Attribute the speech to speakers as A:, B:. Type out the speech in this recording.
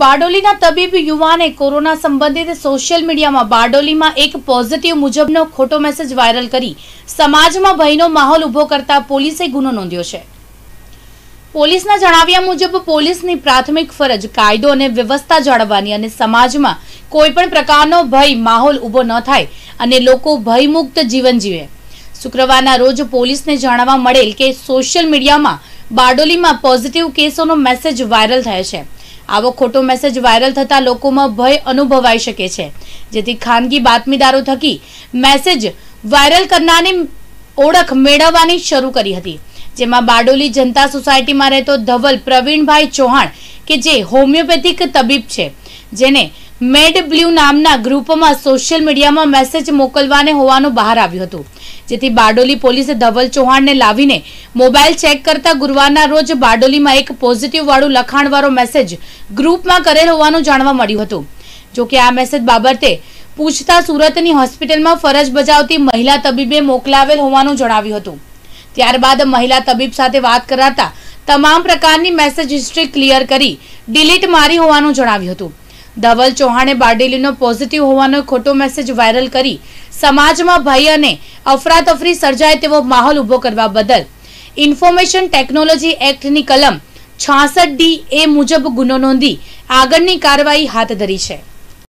A: બારડોલીના તબીબ યુવાને કોરોના સંબંધિત સોશિયલ મીડિયામાં બારડોલીમાં એક પોઝિટિવ મુજબનો ખોટો મેસેજ વાયરલ કરી સમાજમાં ભયનો માહોલ ઊભો કરતા પોલીસે ગુનો નોંધ્યો છે પોલીસના જણાવ્યા મુજબ પોલીસની પ્રાથમિક ફરજ કાયદો અને વ્યવસ્થા જાળવવાની અને સમાજમાં કોઈપણ પ્રકારનો ભય માહોલ ઊભો ન થાય અને લોકો ભયમુક્ત જીવન જીવે શુક્રવારના રોજ પોલીસને જાણવા મળેલ કે સોશિયલ મીડિયામાં બારડોલીમાં પોઝિટિવ કેસોનો મેસેજ વાયરલ થયો છે આવો ખોટો મેસેજ વાયરલ થતાં લોકોમાં ભય અનુભવાઈ શકે છે જેથી ખાનગી બાતમીદારો થકી મેસેજ વાયરલ કરનારની ઓળખ મેળવવાની શરૂ કરી હતી જેમાં બારડોલી જનતા સોસાયટીમાં રહેતો ધવલ પ્રવીણભાઈ ચૌહાણ કે જે હોમિયોપેથિક તબીબ છે જેને મેડ બ્લ્યુ નામના ગ્રુપમાં સોશિયલ મીડિયામાં મેસેજ મોકલવાને હોવાનું બહાર આવ્યું હતું જેથી બારડોલી પોલીસે ધવલ ચૌહાણને લાવીને મોબાઈલ ચેક કરતા ગુરુવારના રોજ બારડોલીમાં એક પોઝિટિવ વાળું લખાણવાળો મેસેજ ગ્રુપમાં કરેલ હોવાનું જાણવા મળ્યું હતું જોકે આ મેસેજ બાબતે પૂછતા સુરતની હોસ્પિટલમાં ફરજ બજાવતી મહિલા તબીબે મોકલાવેલ હોવાનું જણાવ્યું હતું ત્યારબાદ મહિલા તબીબ સાથે વાત કરાતા તમામ પ્રકારની મેસેજ હિસ્ટ્રી ક્લિયર કરી ડિલીટ મારી હોવાનું જણાવ્યું હતું ધવલ ચૌહાણે બારડેલીનો પોઝિટિવ હોવાનો ખોટો મેસેજ વાયરલ કરી સમાજમાં ભય અને અફરાતફરી સર્જાય તેવો માહોલ ઊભો કરવા બદલ ઇન્ફોર્મેશન ટેકનોલોજી એક્ટની કલમ છાસઠ ડી એ મુજબ ગુનો નોંધી આગળની કાર્યવાહી હાથ ધરી છે